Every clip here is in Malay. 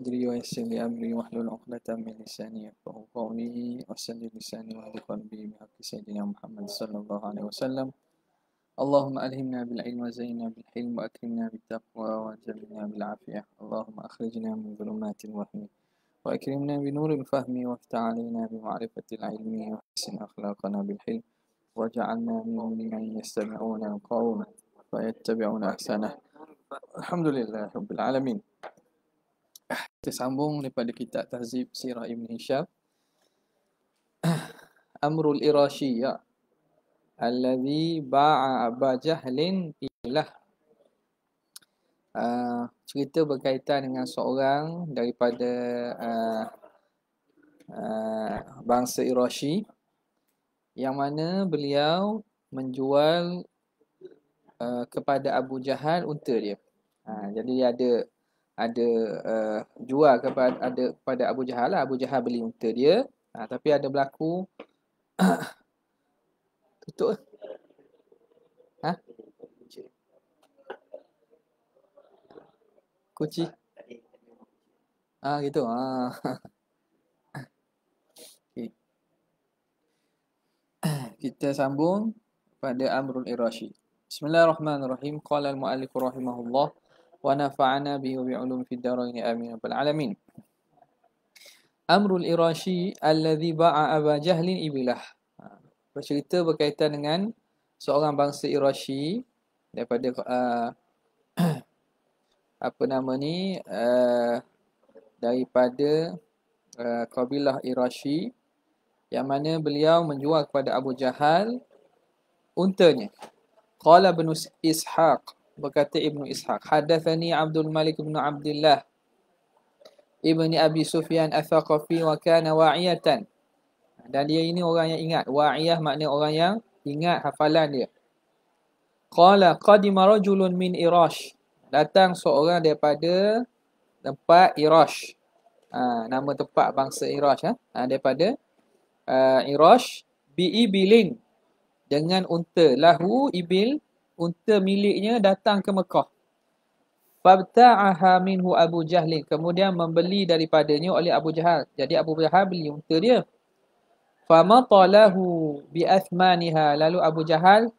أدري ويسر لي أمري واحلل عقدة من لساني يفقه قولي وسدد لساني واهد قلبي بحق سيدنا محمد صلى الله عليه وسلم اللهم ألهمنا بالعلم وزينا بالحلم وأكرمنا بالتقوى وجبنا بالعافية اللهم أخرجنا من ظلمات الوهم وأكرمنا بنور الفهم وافتح علينا بمعرفة العلم وحسن أخلاقنا بالحلم وجعلنا من من يستمعون القول فيتبعون أحسنه الحمد لله رب العالمين Kita sambung daripada kitab Tahzib Sirah Ibn Hisham. Amrul Irashiya Alladhi ba'a Aba Jahlin ilah uh, Cerita berkaitan dengan seorang daripada uh, Uh, bangsa Iroshi yang mana beliau menjual uh, kepada Abu Jahal unta dia. Uh, jadi ada ada uh, jual kepada ada pada Abu Jahal lah. Abu Jahal beli unta dia. Ha, tapi ada berlaku tutup ah. Ha? Kunci. Ah gitu. Ha. okay. Kita sambung pada Amrul Irasyid. Bismillahirrahmanirrahim. Qala al-muallif rahimahullah. ونفعنا به بعلوم fi الدارين amin, رب العالمين Amrul Irashi alladhi ba'a Aba Jahlin ibilah. Bercerita berkaitan dengan seorang bangsa Irashi daripada uh, apa nama ni uh, daripada uh, kabilah Irashi yang mana beliau menjual kepada Abu Jahal untanya. Qala bin Ishaq berkata Ibnu Ishaq hadatsani Abdul Malik bin Abdullah Ibni Abi Sufyan Al-Thaqafi wa kana wa'iyatan dan dia ini orang yang ingat wa'iyah maknanya orang yang ingat hafalan dia qala qadima rajulun min Irash datang seorang daripada tempat Irash ha, nama tempat bangsa Irash ha? ha daripada uh, Irash bi ibilin dengan unta lahu ibil unta miliknya datang ke Mekah. Fabta'aha minhu Abu Jahlin. Kemudian membeli daripadanya oleh Abu Jahal. Jadi Abu Jahal beli unta dia. Famatalahu biathmaniha. Lalu Abu Jahal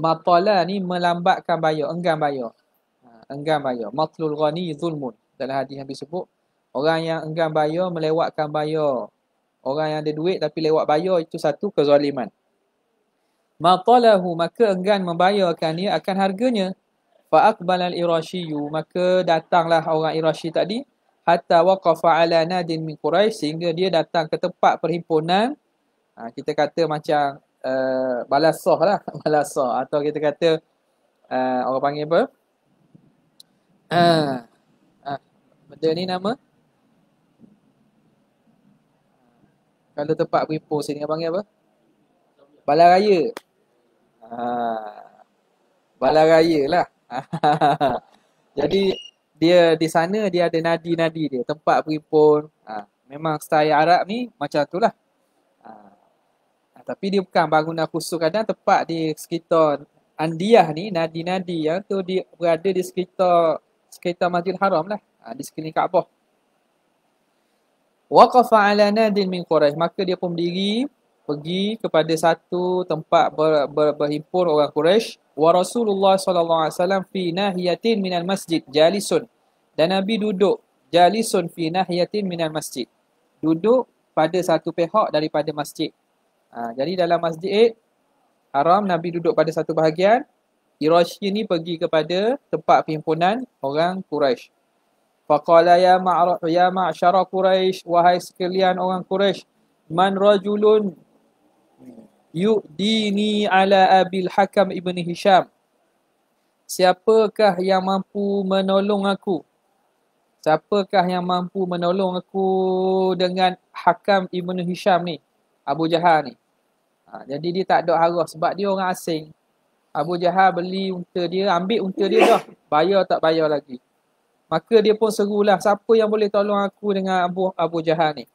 matala ni melambatkan bayar, enggan bayar. Ha, enggan bayar. Matlul ghani zulmun. Dalam hadis yang disebut. Orang yang enggan bayar melewatkan bayar. Orang yang ada duit tapi lewat bayar itu satu kezaliman ma maka enggan membayarkan ia akan harganya Faakbalal irashiyu maka datanglah orang irashi tadi hatta waqafa ala nadin min quraish sehingga dia datang ke tempat perhimpunan ha, kita kata macam uh, eh, balasah lah balasah atau kita kata uh, orang panggil apa ha, ha, benda ni nama kalau tempat perhimpunan sini panggil apa? Balai Raya. Balaraya ah. lah. Jadi dia di sana dia ada nadi-nadi dia, tempat berhimpun. Ha. Ah, memang style Arab ni macam tu lah. Ha. Tapi dia bukan bangunan khusus kadang tempat di sekitar Andiah ni, nadi-nadi yang tu dia berada di sekitar sekitar Masjid Haram lah. Ha. Di sekeliling Kaabah. Waqafa ala nadin min Quraish. Maka dia pun berdiri pergi kepada satu tempat ber, ber, berhimpun orang Quraisy wa Rasulullah sallallahu alaihi wasallam fi nahiyatin minal masjid jalisun dan Nabi duduk jalisun fi nahiyatin minal masjid duduk pada satu pihak daripada masjid ha, jadi dalam masjid haram Nabi duduk pada satu bahagian Irashi ini pergi kepada tempat perhimpunan orang Quraisy faqala ya ma'ra ya ma'syara Quraisy wahai sekalian orang Quraisy man rajulun Yudini ala Abil Hakam ibni Hisham. Siapakah yang mampu menolong aku? Siapakah yang mampu menolong aku dengan Hakam ibnu Hisham ni? Abu Jahal ni. Ha, jadi dia tak ada harus sebab dia orang asing. Abu Jahal beli unta dia, ambil unta dia dah. Bayar tak bayar lagi. Maka dia pun serulah siapa yang boleh tolong aku dengan Abu Abu Jahal ni.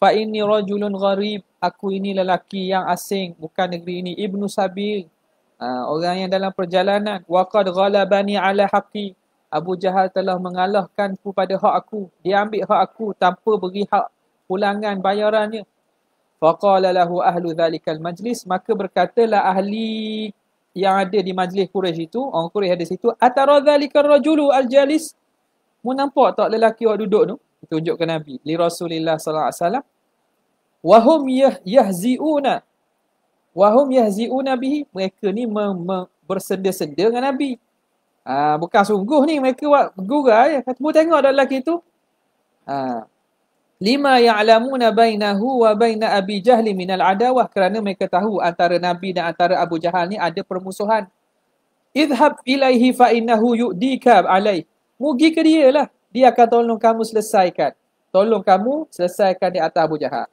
Fa ini rajulun gharib, aku ini lelaki yang asing, bukan negeri ini. Ibnu Sabil, uh, orang yang dalam perjalanan. Wa qad ghalabani ala haqqi. Abu Jahal telah mengalahkanku pada hak aku. Dia ambil hak aku tanpa beri hak pulangan bayarannya. Faqala lahu ahlu dhalikal majlis. Maka berkatalah ahli yang ada di majlis Quraisy itu, orang Quraisy ada situ, atara dhalikal rajulu al-jalis. Mu nampak tak lelaki yang duduk tu? Tunjuk ke Nabi li Rasulillah sallallahu alaihi wasallam wahum yahziuna wahum yahziuna bihi mereka ni me, me, dengan Nabi ha, bukan sungguh ni mereka buat gurau ya. kata tengok dalam lelaki tu ha. lima ya'lamuna bainahu wa baina abi jahli min al adawah kerana mereka tahu antara Nabi dan antara Abu Jahal ni ada permusuhan idhab ilaihi fa innahu yu'dika alaih mugi ke dia lah dia akan tolong kamu selesaikan. Tolong kamu selesaikan di atas Abu Jahat.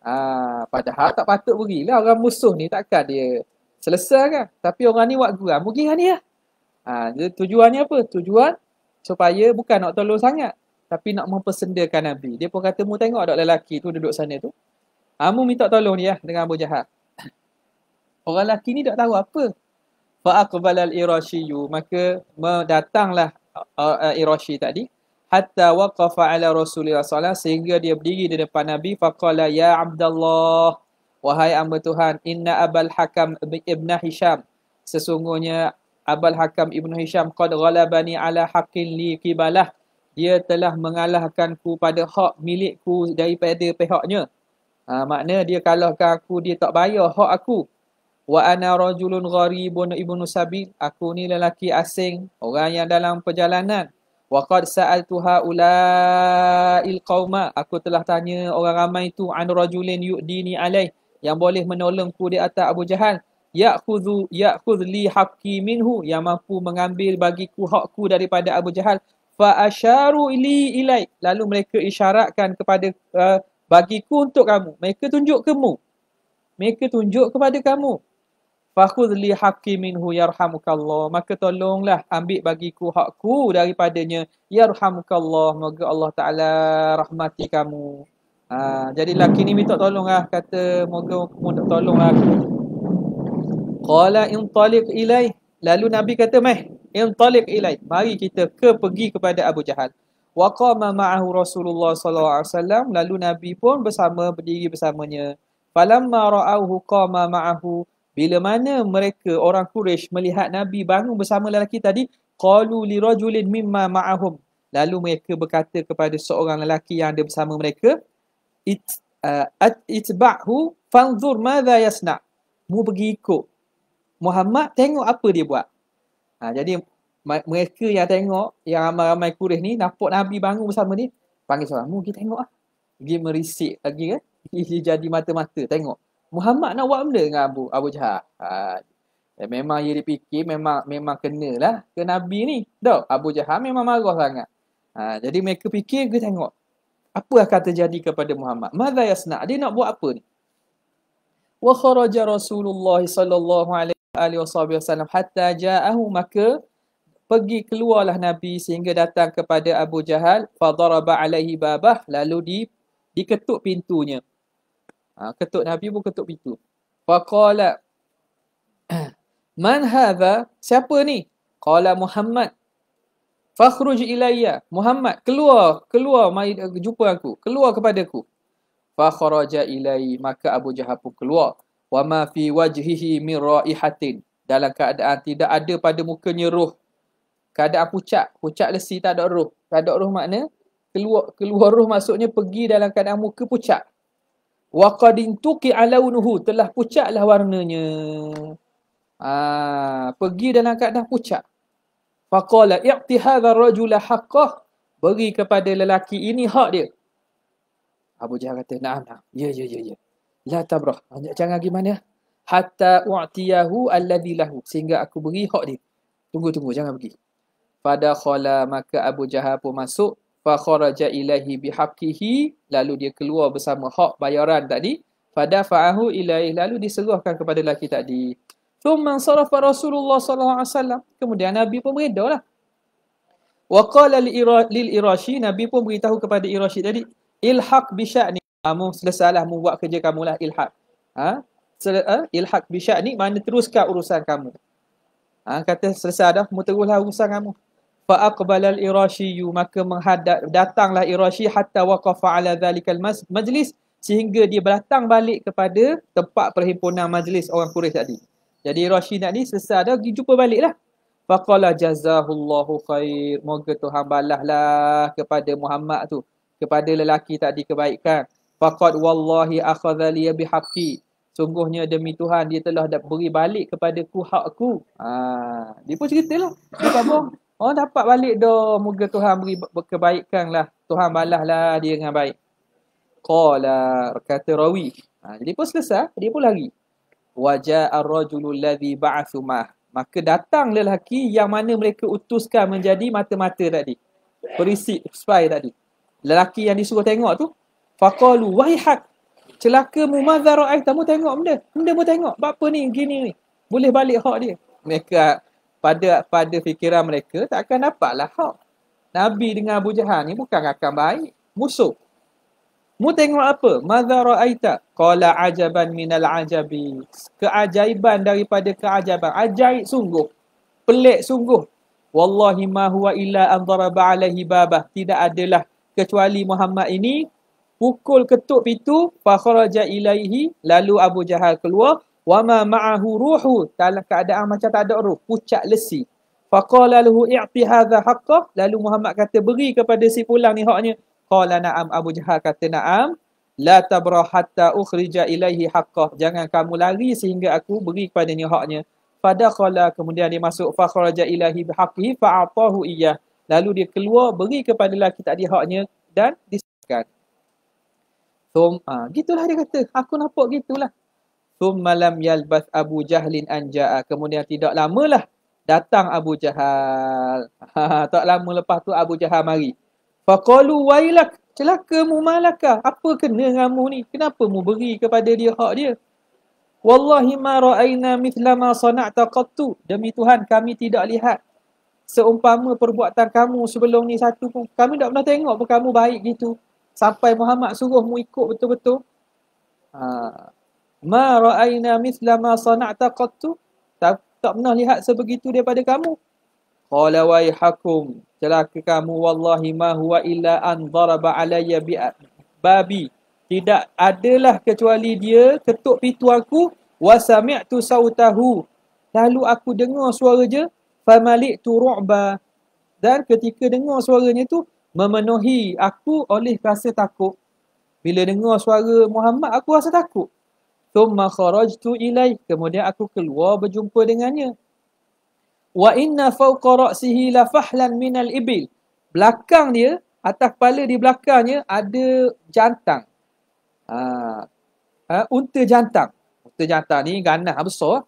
Ha, padahal tak patut pergilah orang musuh ni takkan dia selesaikan. Tapi orang ni buat geram. Pergi lah ni lah. Ha, tujuannya apa? Tujuan supaya bukan nak tolong sangat. Tapi nak mempersendakan Nabi. Dia pun kata, mu tengok ada lelaki tu duduk sana tu. Ha, mu minta tolong dia dengan Abu Jahat. Orang lelaki ni tak tahu apa. Fa'aqbalal irashiyu. Maka datanglah uh, uh, irashi tadi hatta waqafa ala Rasulullah SAW sehingga dia berdiri di depan Nabi faqala ya Abdullah wahai amba Tuhan inna abal hakam ibn Hisham sesungguhnya Abal Hakam Ibn Hisham qad ghalabani ala haqqin li kibalah dia telah mengalahkanku pada hak milikku daripada pihaknya ha, makna dia kalahkan aku dia tak bayar hak aku wa ana rajulun gharibun ibnu sabil aku ni lelaki asing orang yang dalam perjalanan Waqad sa'altu haula'il qauma aku telah tanya orang ramai itu an rajulin yu'dini alaih yang boleh menolongku di atas Abu Jahal ya'khudhu ya'khudh li haqqi minhu yang mampu mengambil bagiku hakku daripada Abu Jahal fa li ilai lalu mereka isyaratkan kepada uh, bagiku untuk kamu mereka tunjuk kamu mereka tunjuk kepada kamu Fakhudh li haqqi minhu yarhamukallah. Maka tolonglah ambil bagiku hakku daripadanya yarhamukallah. Moga Allah Ta'ala rahmati kamu. Ha, jadi laki ni minta tolonglah. Kata moga kamu nak tolonglah aku. Qala in talik ilai. Lalu Nabi kata meh. In talik ilai. Mari kita ke pergi kepada Abu Jahal. Waqama ma'ahu Rasulullah SAW. Lalu Nabi pun bersama, berdiri bersamanya. Falamma ra'auhu qama ma'ahu. Bila mana mereka orang Quraisy melihat Nabi bangun bersama lelaki tadi, qalu li rajulin mimma ma'ahum. Lalu mereka berkata kepada seorang lelaki yang ada bersama mereka, it uh, at uh, itba'hu fanzur madha yasna. Mu pergi ikut Muhammad tengok apa dia buat. Ha, jadi mereka yang tengok yang ramai-ramai Quraisy ni nampak Nabi bangun bersama ni, panggil seorang, "Mu pergi tengoklah." Pergi merisik lagi kan. Eh? jadi mata-mata tengok. Muhammad nak buat benda dengan Abu, Abu Jahal. Ha, eh, memang dia fikir memang memang kenalah ke Nabi ni. Tau, Abu Jahal memang marah sangat. Ha, jadi mereka fikir ke tengok. Apa akan terjadi kepada Muhammad? Madha yasna' dia nak buat apa ni? Wa kharaja Rasulullah sallallahu alaihi wasallam hatta ja'ahu maka pergi keluarlah Nabi sehingga datang kepada Abu Jahal fadaraba alaihi babah lalu di diketuk pintunya Ha, ketuk Nabi pun ketuk pintu. Faqala Man hadha? Siapa ni? Qala Muhammad. Fakhruj ilayya. Muhammad, keluar, keluar mai jumpa aku. Keluar kepadaku. Fakhraja ilai, maka Abu Jahal pun keluar. Wa ma fi wajhihi min raihatin. Dalam keadaan tidak ada pada mukanya roh. Keadaan pucat, pucat lesi tak ada roh. Tak ada roh makna keluar keluar roh maksudnya pergi dalam keadaan muka pucat waqadin tuqi alaunuhu telah pucatlah warnanya ha, pergi dalam keadaan pucat faqala i'ti hadha ar-rajula haqqah beri kepada lelaki ini hak dia Abu Jahal kata na'am na'am ya ya ya ya la tabrah jangan gimana hatta u'tiyahu alladhi lahu sehingga aku beri hak dia tunggu tunggu jangan pergi pada khala maka Abu Jahal pun masuk fa kharaja ilaihi bihaqqihi lalu dia keluar bersama hak bayaran tadi Pada fadafa'ahu ilaihi lalu diseruahkan kepada lelaki tadi thumma sarafa rasulullah sallallahu alaihi wasallam kemudian nabi pun beredahlah wa qala lil irashi nabi pun beritahu kepada irashi tadi ilhaq bi sya'ni kamu selesalah mu buat kerja kamu lah ilhaq ha Sel- uh, ha? ilhaq bi sya'ni mana teruskan urusan kamu ha kata selesai dah mu teruslah urusan kamu faaqbalal irashiyu maka menghadap datanglah irashi hatta waqafa ala zalikal majlis sehingga dia berdatang balik kepada tempat perhimpunan majlis orang Quraisy tadi. Jadi Irashi ni sesat dah pergi jumpa baliklah. Faqala jazahullahu khair. Moga Tuhan balahlah kepada Muhammad tu. Kepada lelaki tadi kebaikan. Faqad wallahi akhazali bihaqi. Sungguhnya demi Tuhan dia telah dah beri balik kepada ku hakku. Ha, dia pun ceritalah. Dia tak Oh dapat balik doh Moga Tuhan beri kebaikan lah. Tuhan balah lah dia dengan baik. Qala kata rawi. Ha, jadi pun selesai. Dia pun lari. ar rajulul ladhi ba'athumah. Maka datang lelaki yang mana mereka utuskan menjadi mata-mata tadi. Perisi, spy tadi. Lelaki yang disuruh tengok tu. Faqalu waihak. Celaka mu mazharu'ai. Tamu eh, tengok benda. Benda mu tengok. Apa ni? Gini ni. Boleh balik hak dia. Mereka pada pada fikiran mereka tak akan dapatlah hak. Nabi dengan Abu Jahal ni bukan akan baik, musuh. Mu tengok apa? Madza ra'aita? Qala ajaban minal ajabi. Keajaiban daripada keajaiban. Ajaib sungguh. Pelik sungguh. Wallahi ma huwa illa an daraba alaihi babah. Tidak adalah kecuali Muhammad ini pukul ketuk pintu fa kharaja ilaihi lalu Abu Jahal keluar wama ma'ahu ruhu dalam keadaan macam tak ada ruh pucat lesi faqala lahu i'ti hadha haqqa lalu Muhammad kata beri kepada si pulang ni haknya qala na'am Abu Jahal kata na'am la tabra hatta ukhrija ilaihi haqqa jangan kamu lari sehingga aku beri kepada ni haknya fadakhala kemudian dia masuk fa kharaja ilaihi bihaqqi fa atahu iyyah lalu dia keluar beri kepada lelaki tadi haknya dan disekat so ah uh, gitulah dia kata aku nampak gitulah Thumma lam yalbas Abu Jahlin anja'a. Kemudian tidak lamalah datang Abu Jahal. Ha, tak lama lepas tu Abu Jahal mari. Faqalu wailak. Celaka mu malaka. Apa kena dengan mu ni? Kenapa mu beri kepada dia hak dia? Wallahi ma ra'ayna mithla ma sana'ta qattu. Demi Tuhan kami tidak lihat. Seumpama perbuatan kamu sebelum ni satu pun. Kami tak pernah tengok pun kamu baik gitu. Sampai Muhammad suruh mu ikut betul-betul. Haa. Ma ra'ayna mithla ma sana'ta qattu. Tak, tak pernah lihat sebegitu daripada kamu. Qala wa yahkum celaka kamu wallahi ma huwa illa an daraba alayya babi tidak adalah kecuali dia ketuk pintu aku wa sami'tu sautahu lalu aku dengar suara je famalik tu ru'ba dan ketika dengar suaranya tu memenuhi aku oleh rasa takut bila dengar suara Muhammad aku rasa takut thumma tu ilaih kemudian aku keluar berjumpa dengannya wa inna fawqa ra'sihi la fahlan minal ibil belakang dia atas kepala di belakangnya ada jantan ha, ha, unta jantan unta jantan ni ganas besar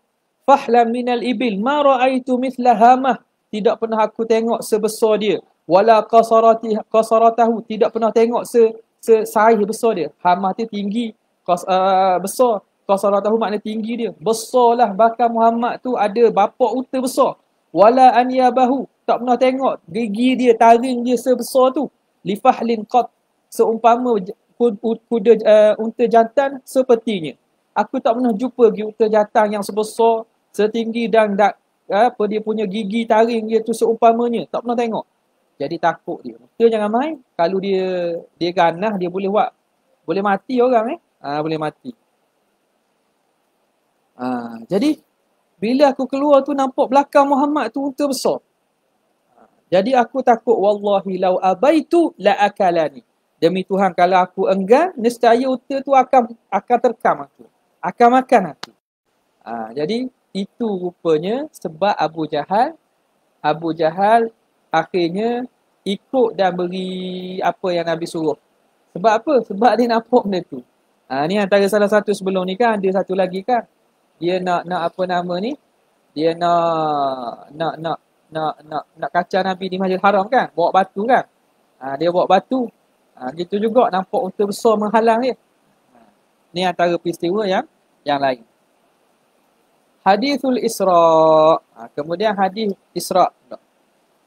fahlan minal ibil ma ra'aitu mithla hamah tidak pernah aku tengok sebesar dia wala qasarati qasaratahu tidak pernah tengok se, se saiz besar dia hamah dia tinggi kos, uh, besar Qasarah tahu makna tinggi dia. Besarlah bahkan Muhammad tu ada bapa uta besar. Wala aniyabahu. Tak pernah tengok gigi dia, taring dia sebesar tu. Lifahlin qat. Seumpama kuda uh, unta jantan sepertinya. Aku tak pernah jumpa gigi unta jantan yang sebesar, setinggi dan tak eh, apa dia punya gigi taring dia tu seumpamanya. Tak pernah tengok. Jadi takut dia. Dia jangan main. Kalau dia dia ganah dia boleh buat boleh mati orang eh. Ah ha, boleh mati. Ha, jadi, bila aku keluar tu nampak belakang Muhammad tu unta besar. Ha, jadi aku takut wallahi lau abaitu la akalani. Demi Tuhan kalau aku enggan, nescaya unta tu akan akan terkam aku. Akan makan aku. Ha, jadi itu rupanya sebab Abu Jahal Abu Jahal akhirnya ikut dan beri apa yang Nabi suruh. Sebab apa? Sebab dia nampak benda tu. Ha, ni antara salah satu sebelum ni kan ada satu lagi kan dia nak nak apa nama ni dia nak nak nak nak nak nak kacau Nabi di Masjid Haram kan bawa batu kan ha, dia bawa batu ha, gitu juga nampak unta besar menghalang dia ha, ni antara peristiwa yang yang lain Hadithul Isra ha, kemudian hadis Isra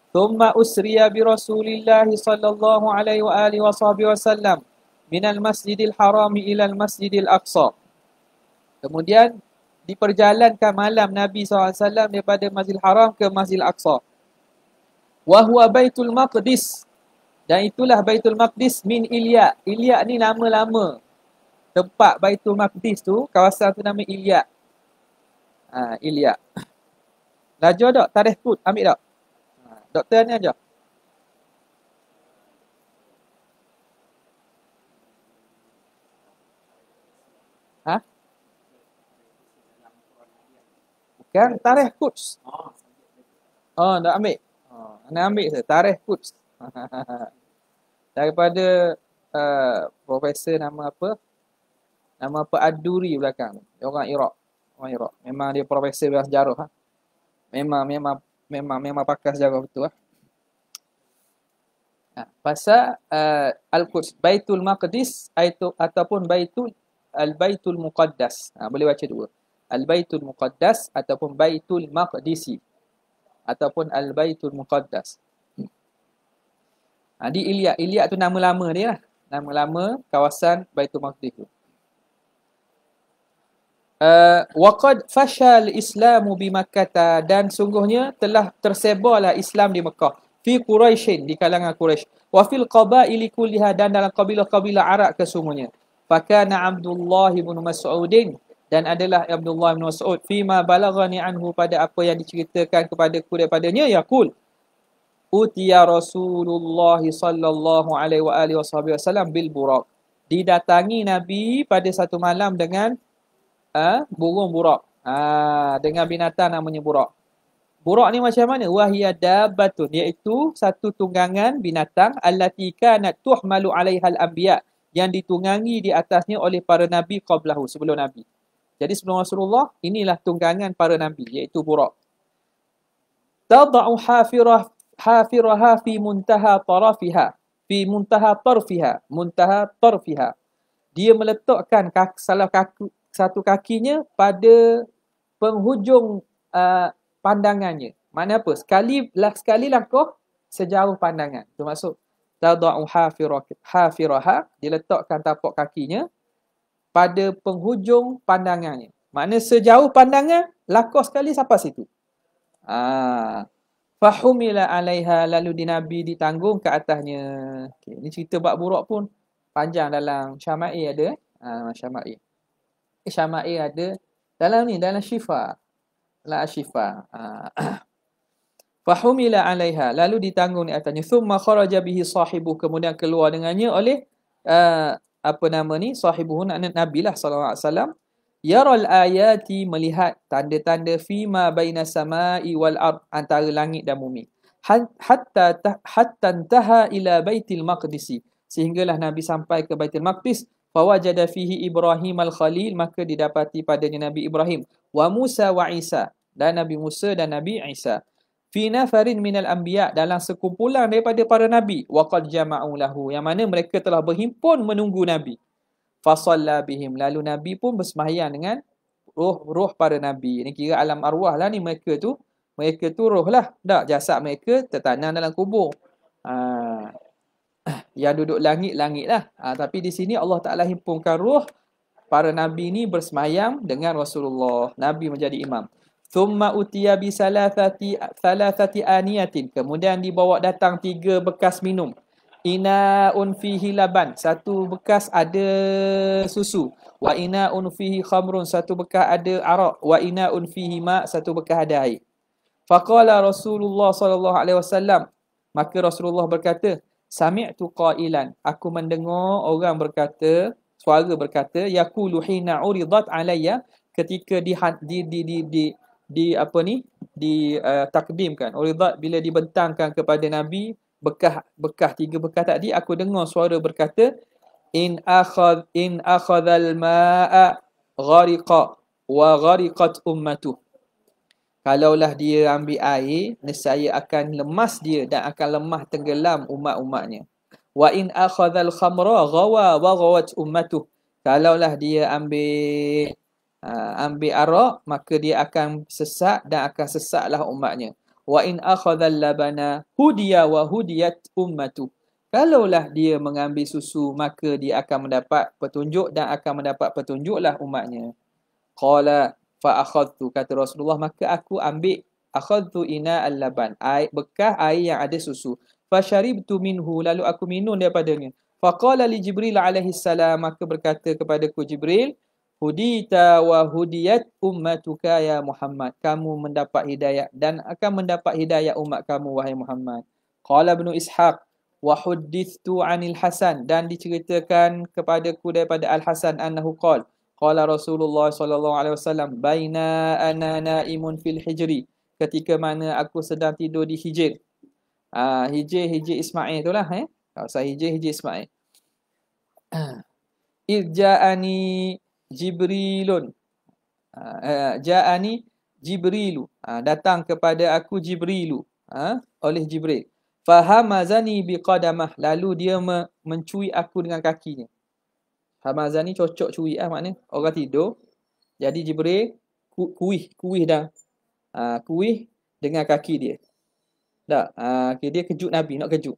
Thumma usriya bi Rasulillah sallallahu alaihi wa alihi wasallam min al-Masjidil Haram ila al-Masjidil Aqsa. Kemudian diperjalankan malam Nabi SAW daripada Masjid Haram ke Masjid Al-Aqsa. Wahua Baitul Maqdis. Dan itulah Baitul Maqdis min Ilyak. Ilyak ni lama-lama. Tempat Baitul Maqdis tu, kawasan tu nama Ilyak. Ha, Ilyak. Laju tak? Tarikh put. Ambil tak? Ha, doktor ni aja. kan tarikh Quds. Oh, nak ambil. Oh, nak ambil saya tarikh Quds. Daripada uh, profesor nama apa? Nama apa Aduri belakang. Orang Iraq. Orang Iraq. Memang dia profesor bahasa sejarah ha? Memang memang memang memang pakar sejarah betul ah. Ha? Ha, pasal uh, Al-Quds Baitul Maqdis atau ataupun Baitul Al-Baitul Muqaddas. Ha, boleh baca dua. Al-Baitul Muqaddas ataupun Baitul Maqdisi ataupun Al-Baitul Muqaddas. Hmm. Ha, di Ilya. Ilya tu nama lama dia lah. Nama lama kawasan Baitul Maqdis tu. Uh, waqad fashal Islamu bi makata dan sungguhnya telah tersebarlah Islam di Mekah fi Quraisy di kalangan Quraisy wa fil qabail kulliha dan dalam kabilah-kabilah Arab kesemuanya. Fakana Abdullah bin Mas'udin dan adalah Abdullah bin Mas'ud fima balaghani anhu pada apa yang diceritakan kepadaku daripadanya yaqul utiya Rasulullah sallallahu alaihi wasallam bil buraq didatangi nabi pada satu malam dengan uh, burung buraq ha, dengan binatang yang buraq buraq ni macam mana wahiya dabatun iaitu satu tunggangan binatang allati kanat malu alaiha al-anbiya yang ditunggangi di atasnya oleh para nabi qablahu sebelum nabi jadi sebelum Rasulullah, inilah tunggangan para nabi iaitu Buraq. Tad'u hafirah hafiraha fi muntaha tarafiha fi muntaha tarfiha muntaha tarfiha dia meletakkan kaki, salah kaku, satu kakinya pada penghujung uh, pandangannya. Mana apa? Sekali lah sekali langkah sejauh pandangan. Itu maksud tadau hafiraha, dia letakkan tapak kakinya pada penghujung pandangannya. Makna sejauh pandangan, lakos sekali sampai situ. Ha. Fahumila alaiha lalu di Nabi ditanggung ke atasnya. Okay. Ini cerita bab buruk pun panjang dalam syama'i ada. Eh? Ha, syama'i. Eh, syama'i ada dalam ni, dalam syifa. La syifa. Ha. Fahumila alaiha lalu ditanggung di atasnya. Thumma kharaja bihi sahibu. Kemudian keluar dengannya oleh eh, apa nama ni sahibuhun Nabi lah sallallahu alaihi wasallam yaral ayati melihat tanda-tanda fima baina samai wal ard antara langit dan bumi hatta hatta antaha ila baitil maqdis sehinggalah nabi sampai ke baitil maqdis fawajada fihi ibrahim al khalil maka didapati padanya nabi ibrahim wa musa wa isa dan nabi musa dan nabi isa fi nafarin minal anbiya dalam sekumpulan daripada para nabi waqad jama'u lahu yang mana mereka telah berhimpun menunggu nabi fa bihim lalu nabi pun bersembahyang dengan roh-roh para nabi ini kira alam arwah lah ni mereka tu mereka tu roh lah tak jasad mereka tertanam dalam kubur ha. yang duduk langit-langit lah ha. tapi di sini Allah Ta'ala himpunkan roh para nabi ni bersemayam dengan Rasulullah nabi menjadi imam Thumma utiya bi salasati salasati aniyatin. Kemudian dibawa datang tiga bekas minum. Ina unfihi laban. Satu bekas ada susu. Wa ina unfihi fihi khamrun. Satu bekas ada arak. Wa ina unfihi ma. Satu bekas ada air. Faqala Rasulullah sallallahu alaihi wasallam. Maka Rasulullah berkata, sami'tu qailan. Aku mendengar orang berkata, suara berkata, yaqulu hina uridat alayya ketika di di di di, di di apa ni di uh, takbimkan oleh Allah bila dibentangkan kepada Nabi bekah bekah tiga bekah tadi aku dengar suara berkata in akhad in akhad al ma'a ghariqa wa ghariqat ummatu kalaulah dia ambil air nescaya akan lemas dia dan akan lemah tenggelam umat-umatnya wa in akhad al khamra ghawa wa ghawat ummatu kalaulah dia ambil uh, ambil arak maka dia akan sesat dan akan sesatlah umatnya wa in akhadhal labana hudiya wa hudiyat ummatu kalaulah dia mengambil susu maka dia akan mendapat petunjuk dan akan mendapat petunjuklah umatnya qala fa akhadtu kata Rasulullah maka aku ambil akhadtu ina al-laban air bekas air yang ada susu Fa fasharibtu minhu lalu aku minum daripadanya faqala li jibril alaihi salam maka berkata kepadaku jibril hudita wa hudiyat ummatuka ya Muhammad. Kamu mendapat hidayah dan akan mendapat hidayah umat kamu wahai Muhammad. Qala bin Ishaq wa hudithtu anil Hasan dan diceritakan kepadaku daripada Al Hasan annahu qala qala Rasulullah sallallahu alaihi wasallam baina ana naimun fil hijri ketika mana aku sedang tidur di hijir. Ah uh, hijir hijir Ismail itulah eh. Kalau saya hijir hijir Ismail. Irja'ani Jibrilun. Ah, eh, Ja'ani Jibrilu. Ah, datang kepada aku Jibrilu. Ah, oleh Jibril. Fahamazani biqadamah. Lalu dia mencui aku dengan kakinya. Hamazani cocok cui. Ah, maknanya orang tidur. Jadi Jibril kuih. Kuih dah. kuih dengan kaki dia. Tak. Okay, dia kejut Nabi. Nak kejut.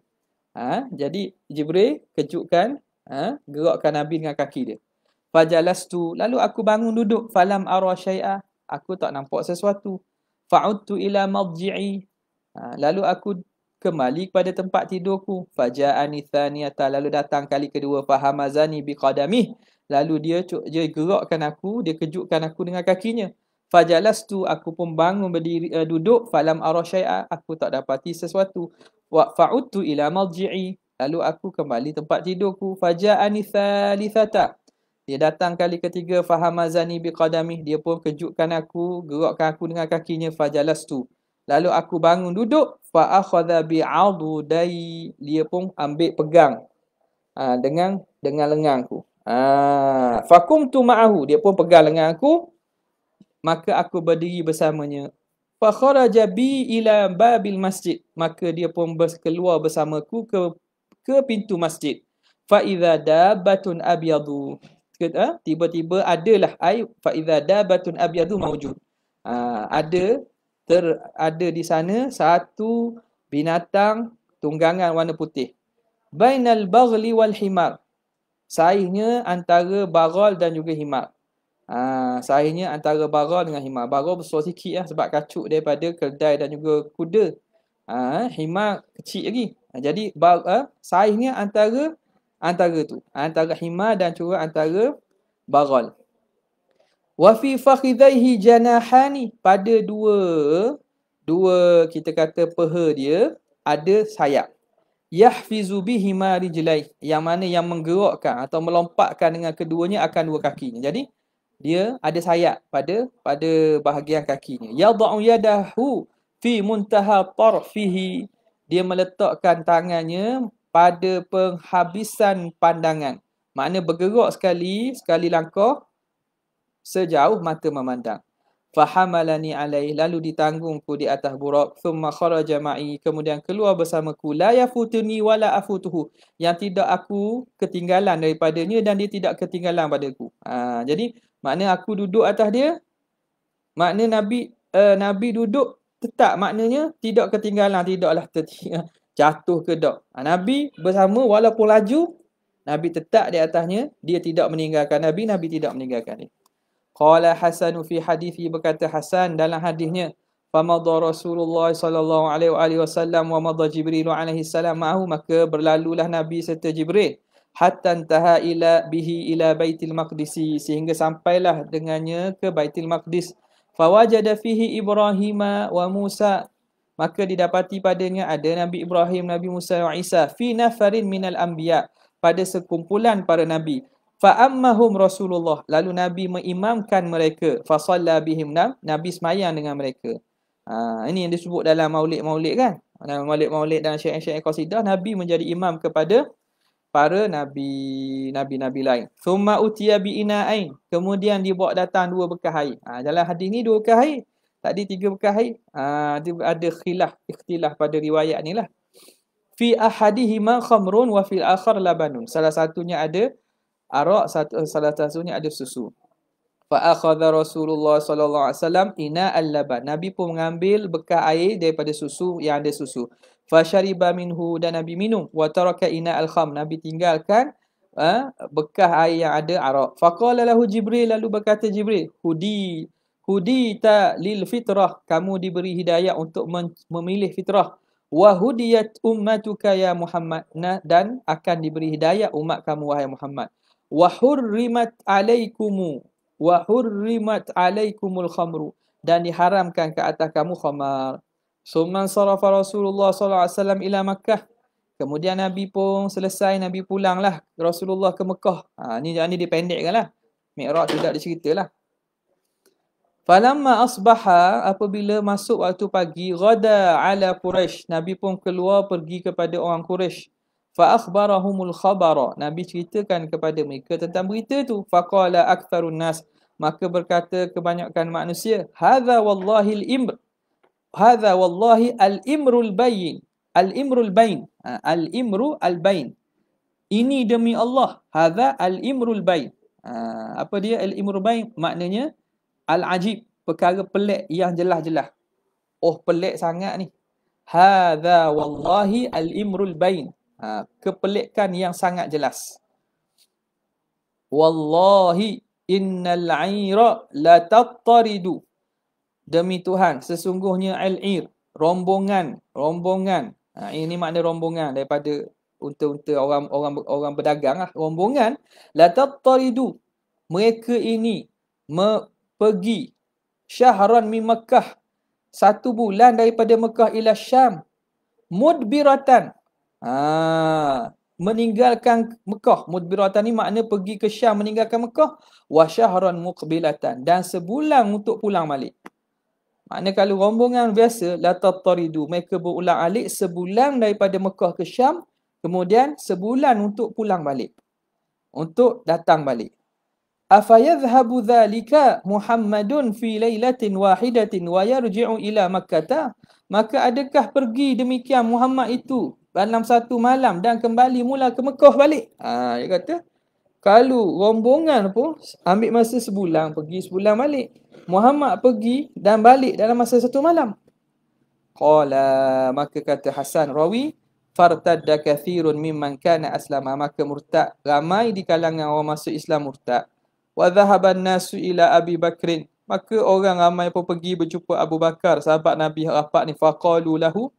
Ha, jadi Jibril kejutkan. Ha, gerakkan Nabi dengan kaki dia. Fajalastu. Lalu aku bangun duduk. Falam ara syai'a. Aku tak nampak sesuatu. Fa'udtu ila madji'i. Ha, lalu aku kembali kepada tempat tidurku. Faja'ani thaniyata. Lalu datang kali kedua. Fahamazani biqadamih. Lalu dia, dia gerakkan aku. Dia kejutkan aku dengan kakinya. Fajalastu. Aku pun bangun berdiri uh, duduk. Falam ara syai'a. Aku tak dapati sesuatu. Fa'udtu ila madji'i. Lalu aku kembali tempat tidurku. Faja'ani thalithata. Faja'ani thalithata. Dia datang kali ketiga fahamazani biqadamih. Dia pun kejutkan aku, gerakkan aku dengan kakinya fajalas tu. Lalu aku bangun duduk fa akhadha bi'udai. Dia pun ambil pegang uh, dengan dengan lenganku. Ah, ha, fakum tu ma'ahu. Dia pun pegang lengan aku. Maka aku berdiri bersamanya. Fa kharaja bi ila babil masjid. Maka dia pun keluar bersamaku ke ke pintu masjid. Fa idza dabbatun abyadu kata, ha? tiba-tiba adalah ai fa idza dabatun abyadu mawjud. Ha, ada ter ada di sana satu binatang tunggangan warna putih. Bainal bagli wal himar. Sahihnya antara baghal dan juga himar. Ha, sahihnya antara baghal dengan himar. Baghal besar sikit lah sebab kacuk daripada keldai dan juga kuda. Ha, himar kecil lagi. Ha, jadi bar, ha, sahihnya antara antara tu antara hima dan juga antara baghal wa fi fakhidhaihi janahani pada dua dua kita kata peha dia ada sayap yahfizu bihi ma rijlai yang mana yang menggerakkan atau melompatkan dengan keduanya akan dua kakinya jadi dia ada sayap pada pada bahagian kakinya Ya yadau yadahu fi muntaha tarfihi dia meletakkan tangannya pada penghabisan pandangan. Makna bergerak sekali, sekali langkah sejauh mata memandang. Fahamalani alaih lalu ditanggungku di atas buruk. Thumma kharaja ma'i kemudian keluar bersamaku. La yafutuni wa la afutuhu. Yang tidak aku ketinggalan daripadanya dan dia tidak ketinggalan padaku. Ha, jadi makna aku duduk atas dia. Makna Nabi uh, Nabi duduk tetap maknanya tidak ketinggalan. Tidaklah tertinggal. jatuh ke dok. Ha, Nabi bersama walaupun laju, Nabi tetap di atasnya, dia tidak meninggalkan Nabi, Nabi tidak meninggalkan dia. Qala Hasan fi hadithi berkata Hasan dalam hadisnya, "Famadha Rasulullah sallallahu alaihi wasallam wa madha Jibril alaihi salam ma'ahu maka berlalulah Nabi serta Jibril hatta antaha ila bihi ila Baitil Maqdisi sehingga sampailah dengannya ke Baitil Maqdis. Fawajada fihi Ibrahim wa Musa maka didapati padanya ada Nabi Ibrahim, Nabi Musa dan Isa fi nafarin minal anbiya pada sekumpulan para nabi. Fa ammahum Rasulullah. Lalu Nabi mengimamkan mereka. Fa salla nam. Nabi semayang dengan mereka. Ha, ini yang disebut dalam maulid-maulid kan? Dalam maulid-maulid dan syair-syair qasidah Nabi menjadi imam kepada para nabi nabi-nabi lain. Thumma utiya bi ina'ain. Kemudian dibawa datang dua bekas air. Ha, dalam hadis ni dua bekas air. Tadi tiga bekas haid, ada ha, uh, ada khilaf ikhtilaf pada riwayat ni lah. Fi ahadihima khamrun wa fil akhar labanun. Salah satunya ada arak, salah satunya ada susu. Fa akhadha Rasulullah sallallahu alaihi wasallam ina al-laban. Nabi pun mengambil bekas air daripada susu yang ada susu. Fa shariba minhu dan Nabi minum wa taraka ina al-kham. Nabi tinggalkan ha, bekas air yang ada arak. Faqala lahu Jibril lalu berkata Jibril, "Hudi hudita lil fitrah kamu diberi hidayah untuk memilih fitrah wa hudiyat ummatuka ya Muhammad dan akan diberi hidayah umat kamu wahai Muhammad wa hurrimat alaikum wa hurrimat alaikumul khamru dan diharamkan ke atas kamu khamar summa sarafa Rasulullah sallallahu alaihi wasallam ila Makkah kemudian Nabi pun selesai Nabi pulanglah Rasulullah ke Mekah ha, ni ni dipendekkanlah Mi'raj tidak diceritalah Falamma asbaha apabila masuk waktu pagi ghada ala Quraisy Nabi pun keluar pergi kepada orang Quraisy fa akhbarahumul khabara Nabi ceritakan kepada mereka tentang berita tu faqala aktsarun nas maka berkata kebanyakan manusia hadza wallahi al imr hadza wallahi al imrul bayyin al imrul bayyin ha, al imru al bayyin ini demi Allah hadza al imrul bayyin ha, apa dia al imrul bayyin maknanya Al-ajib, perkara pelik yang jelas-jelas. Oh, pelik sangat ni. Hadha wallahi al-imrul bain. Ha, kepelikan yang sangat jelas. Wallahi innal aira latattaridu. Demi Tuhan, sesungguhnya al-ir, rombongan, rombongan. Ha, ini makna rombongan daripada unta-unta orang orang orang berdagang lah. Rombongan latattaridu. Mereka ini me, pergi syahran min Mekah satu bulan daripada Mekah ila Syam mudbiratan ha, meninggalkan Mekah mudbiratan ni makna pergi ke Syam meninggalkan Mekah wa syahran muqbilatan dan sebulan untuk pulang balik Makna kalau rombongan biasa la tataridu mereka berulang alik sebulan daripada Mekah ke Syam kemudian sebulan untuk pulang balik untuk datang balik Afa أفيذهب Muhammadun fi في ليلة واحدة ويرجع ila Makkah. maka adakah pergi demikian Muhammad itu dalam satu malam dan kembali mula ke Mekah balik ha, dia kata kalau rombongan pun ambil masa sebulan pergi sebulan balik Muhammad pergi dan balik dalam masa satu malam Qala maka kata Hasan Rawi fartadda kathirun mimman kana aslama maka murtad ramai di kalangan orang masuk Islam murtad wa dhahaba an-nasu ila Abi Bakrin maka orang ramai pun pergi berjumpa Abu Bakar sahabat Nabi rapat ni faqalu lahu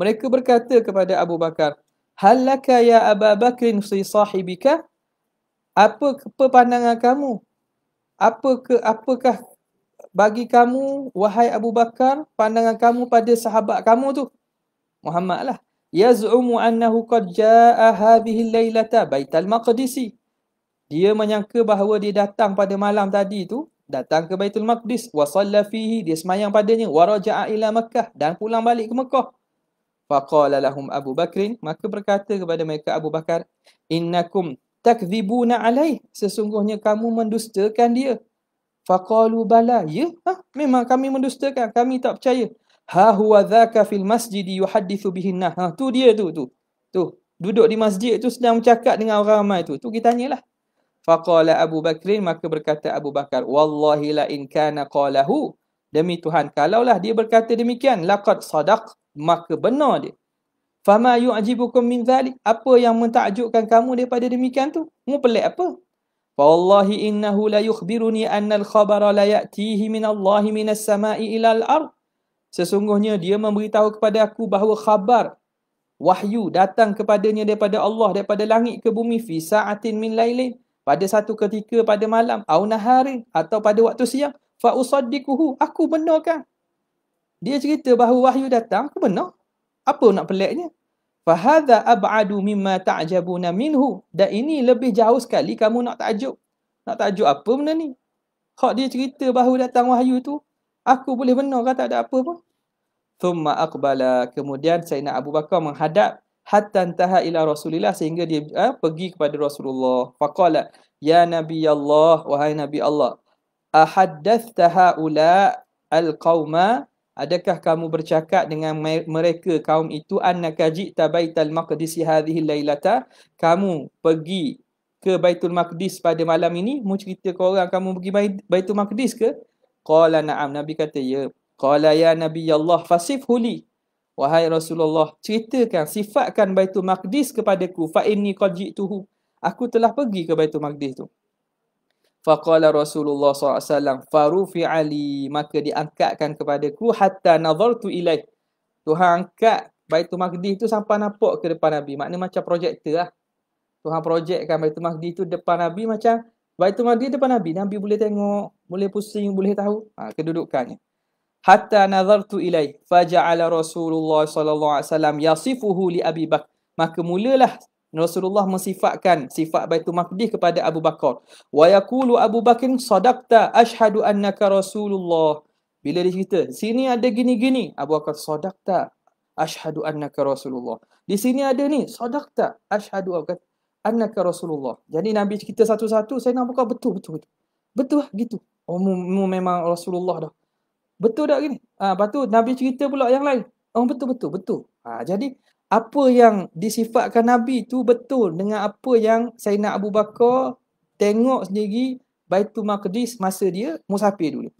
mereka berkata kepada Abu Bakar halaka ya Abu Bakr si sahibika apa ke pandangan kamu apa ke apakah bagi kamu wahai Abu Bakar pandangan kamu pada sahabat kamu tu Muhammad lah yaz'umu annahu qad jaa'a hadhihi al-lailata baital maqdisi dia menyangka bahawa dia datang pada malam tadi tu datang ke Baitul Maqdis wa dia semayang padanya wa ila Makkah dan pulang balik ke Mekah. Faqala lahum Abu Bakrin maka berkata kepada mereka Abu Bakar innakum takdzibuna alaih sesungguhnya kamu mendustakan dia. Faqalu bala ya ha? memang kami mendustakan kami tak percaya. Ha huwa dhaka fil masjid yuhaddithu bihi Ha, tu dia tu tu. Tu duduk di masjid tu sedang bercakap dengan orang ramai tu. Tu kita tanyalah. Faqala Abu Bakr. maka berkata Abu Bakar wallahi la in kana qalahu demi Tuhan kalaulah dia berkata demikian laqad sadaq maka benar dia fama yu'jibukum min zalik apa yang mentakjubkan kamu daripada demikian tu mu pelik apa wallahi innahu la yukhbiruni anna al-khabara la ya'tihi min Allah min as-sama'i ila al-ard sesungguhnya dia memberitahu kepada aku bahawa khabar wahyu datang kepadanya daripada Allah daripada langit ke bumi fi sa'atin min lailin pada satu ketika pada malam au nahari atau pada waktu siang fa usaddiquhu aku benarkan dia cerita bahawa wahyu datang aku benar apa nak peliknya fa hadha ab'adu mimma ta'jabuna minhu dan ini lebih jauh sekali kamu nak takjub nak takjub apa benda ni hak dia cerita bahawa datang wahyu tu aku boleh benar kata tak ada apa pun thumma aqbala kemudian Sayyidina Abu Bakar menghadap hatta antaha ila Rasulillah sehingga dia ha, pergi kepada Rasulullah. Faqala ya Nabi Allah wahai Nabi Allah ahaddatha haula alqauma adakah kamu bercakap dengan mereka kaum itu annaka ji'ta baital maqdis hadhihi lailata kamu pergi ke Baitul Maqdis pada malam ini mu cerita ke orang kamu pergi Baitul Maqdis ke qala na'am nabi kata ya qala ya nabi Allah fasif Wahai Rasulullah, ceritakan, sifatkan Baitul Maqdis kepadaku. Fa'inni qajituhu. Aku telah pergi ke Baitul Maqdis tu. Faqala Rasulullah SAW, Farufi Ali, maka diangkatkan kepadaku hatta nazartu ilaih. Tuhan angkat Baitul Maqdis tu sampai nampak ke depan Nabi. Makna macam projektor lah. Tuhan projektkan Baitul Maqdis tu depan Nabi macam Baitul Maqdis depan Nabi. Nabi boleh tengok, boleh pusing, boleh tahu ha, kedudukannya hatta nadartu ilai faja'ala Rasulullah sallallahu alaihi wasallam yasifuhu li Abi Bakar maka mulalah Rasulullah mensifatkan sifat Baitul Maqdis kepada Abu Bakar wa yaqulu Abu Bakar sadaqta ashhadu annaka Rasulullah bila dia cerita sini ada gini-gini Abu Bakar sadaqta ashhadu annaka Rasulullah di sini ada ni sadaqta ashhadu annaka Rasulullah jadi Nabi cerita satu-satu saya nak buka betul-betul betul betul, betul, betul, betul gitu Oh, memang Rasulullah dah. Betul tak gini? Ha, ah, lepas tu Nabi cerita pula yang lain. Oh betul, betul, betul. Ha, jadi apa yang disifatkan Nabi tu betul dengan apa yang Sayyidina Abu Bakar tengok sendiri Baitul Maqdis masa dia musafir dulu.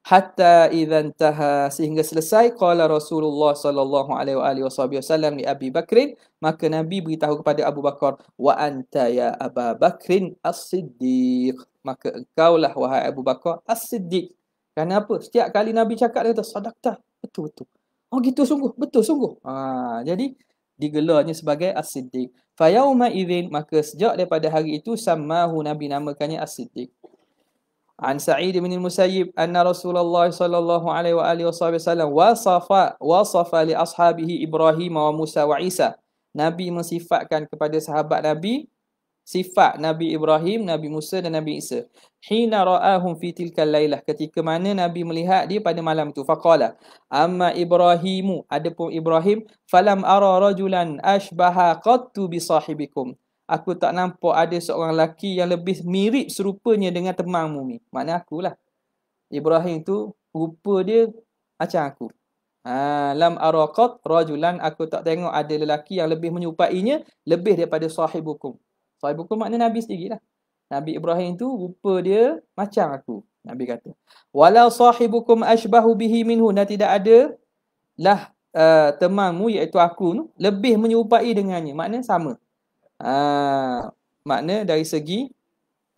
Hatta idzan taha sehingga selesai qala Rasulullah sallallahu alaihi wasallam di Abi Bakrin maka Nabi beritahu kepada Abu Bakar wa anta ya Abu Bakrin as-Siddiq maka engkau lah wahai Abu Bakar as-Siddiq kerana apa? Setiap kali Nabi cakap, dia kata, sadaqtah. Betul-betul. Oh, gitu sungguh. Betul-sungguh. Ha, jadi, digelarnya sebagai as-siddiq. Fayawma izin. Maka sejak daripada hari itu, samahu Nabi namakannya as-siddiq. An Sa'id bin Musayyib anna Rasulullah sallallahu alaihi wa alihi wasallam wasafa wasafa li ashabihi Ibrahim wa Musa wa Isa. Nabi mensifatkan kepada sahabat Nabi sifat Nabi Ibrahim, Nabi Musa dan Nabi Isa. Hina ra'ahum fi tilkal lailah ketika mana Nabi melihat dia pada malam itu faqala amma ibrahimu adapun Ibrahim falam ara rajulan ashbaha qattu bi sahibikum aku tak nampak ada seorang lelaki yang lebih mirip serupanya dengan temanmu ni makna akulah Ibrahim tu rupa dia macam aku Ha, lam araqat rajulan aku tak tengok ada lelaki yang lebih menyupainya lebih daripada sahibukum Sahih Bukhari makna Nabi sendiri lah. Nabi Ibrahim tu rupa dia macam aku. Nabi kata. Walau sahibukum ashbahu bihi minhu. Dan tidak ada lah uh, temanmu iaitu aku tu lebih menyerupai dengannya. Makna sama. Uh, makna dari segi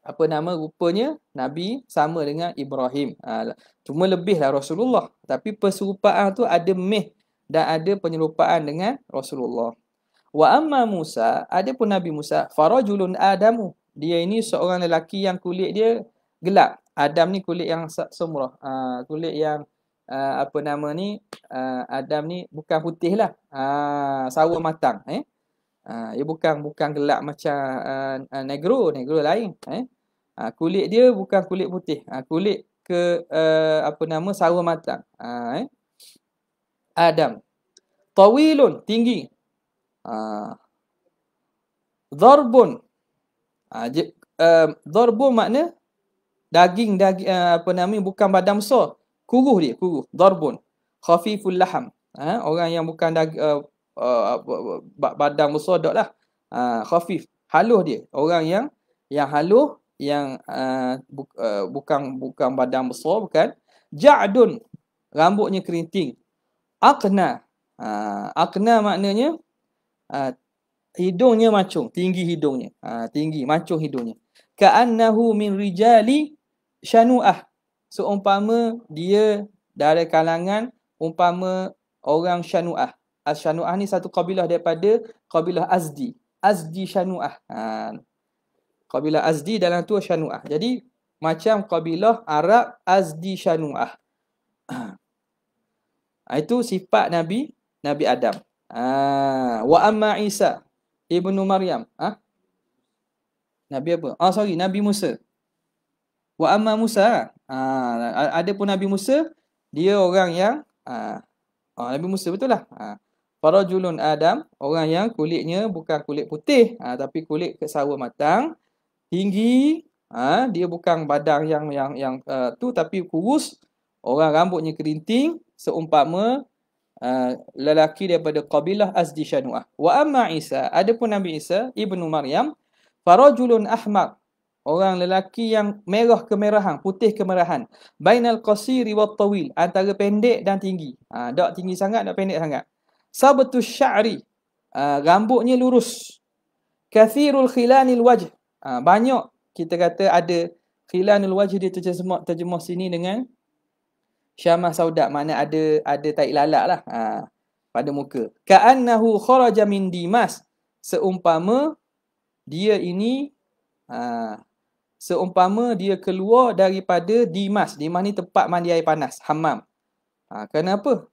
apa nama rupanya Nabi sama dengan Ibrahim. Uh, cuma lebihlah Rasulullah. Tapi perserupaan tu ada meh dan ada penyerupaan dengan Rasulullah. Wa amma Musa, ada pun Nabi Musa, farajulun Adamu. Dia ini seorang lelaki yang kulit dia gelap. Adam ni kulit yang semurah. Uh, kulit yang uh, apa nama ni, uh, Adam ni bukan putih lah. Uh, sawo matang. Eh? Uh, dia bukan bukan gelap macam uh, negro, negro lain. Eh? Uh, kulit dia bukan kulit putih. Uh, kulit ke uh, apa nama sawo matang. Uh, eh? Adam. Tawilun, tinggi. Dharbun. Dharbun makna daging, daging apa nama bukan badan besar. Kuruh dia, kuruh. Dharbun. Khafiful laham. Ha, orang yang bukan daging uh, uh, badan besar tak lah. Ha, khafif. Haluh dia. Orang yang yang haluh, yang uh, bu, uh, bukan bukan badan besar bukan. Ja'dun. Rambutnya kerinting. Akna. Ha, akna maknanya Ah, hidungnya macung, tinggi hidungnya. Uh, tinggi, macung hidungnya. Ka'annahu min rijali syanu'ah. Seumpama so, dia dari kalangan umpama orang syanu'ah. As-syanu'ah ni satu kabilah daripada kabilah Azdi. Azdi syanu'ah. Ha. Kabilah Azdi dalam tu syanu'ah. Jadi macam kabilah Arab Azdi syanu'ah. Itu sifat Nabi Nabi Adam. Ah, wa amma Isa ibnu Maryam. Ha? Nabi apa? Ah oh, sorry, Nabi Musa. Wa amma Musa. Ha, ah, ada pun Nabi Musa, dia orang yang ha, Nabi Musa betul lah. Ha. Para julun Adam, orang yang kulitnya bukan kulit putih ha, tapi kulit kesawa matang. Tinggi, ha, dia bukan badang yang yang yang uh, tu tapi kurus. Orang rambutnya kerinting, seumpama uh, lelaki daripada kabilah Azdi Shanuah. Wa amma Isa, ada pun Nabi Isa, Ibnu Maryam, farajulun ahmar, orang lelaki yang merah kemerahan, putih kemerahan. Bainal qasiri wa tawil, antara pendek dan tinggi. Ha, uh, tak tinggi sangat, tak pendek sangat. Sabtu sya'ri, uh, rambutnya lurus. Kathirul khilanil wajh, uh, banyak kita kata ada khilanil wajh dia terjemah, terjemah sini dengan syamah saudak mana ada ada tai lalat lah ha, pada muka ka'annahu kharaja min dimas seumpama dia ini ha, seumpama dia keluar daripada dimas dimas ni tempat mandi air panas hammam ha, kenapa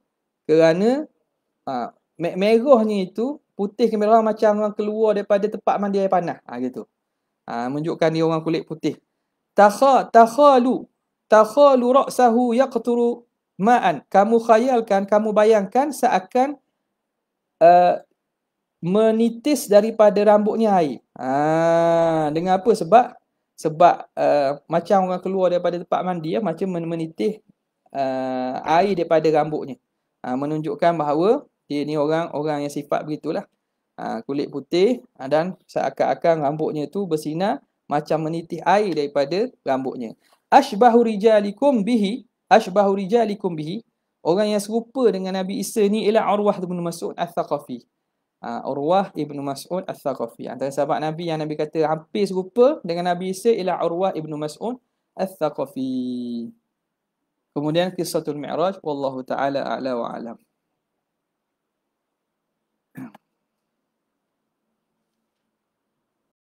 kerana ha, merahnya itu putih kemerahan macam orang keluar daripada tempat mandi air panas ha, gitu ha, menunjukkan dia orang kulit putih takha lu takhalu ra'sahu yaqturu ma'an. Kamu khayalkan, kamu bayangkan seakan uh, menitis daripada rambutnya air. Ha, dengan apa? Sebab sebab uh, macam orang keluar daripada tempat mandi, ya, macam men- menitis uh, eh, air daripada rambutnya. Ha, menunjukkan bahawa dia ni orang orang yang sifat begitulah. Ha, kulit putih ha, dan seakan-akan rambutnya tu bersinar macam menitis air daripada rambutnya ashbahu rijalikum bihi ashbahu rijalikum bihi orang yang serupa dengan Nabi Isa ni ialah Urwah bin Mas'ud Al-Thaqafi. Ha, Urwah bin Mas'ud Al-Thaqafi. Antara sahabat Nabi yang Nabi kata hampir serupa dengan Nabi Isa ialah Urwah bin Mas'ud Al-Thaqafi. Kemudian kisah Mi'raj wallahu taala a'la wa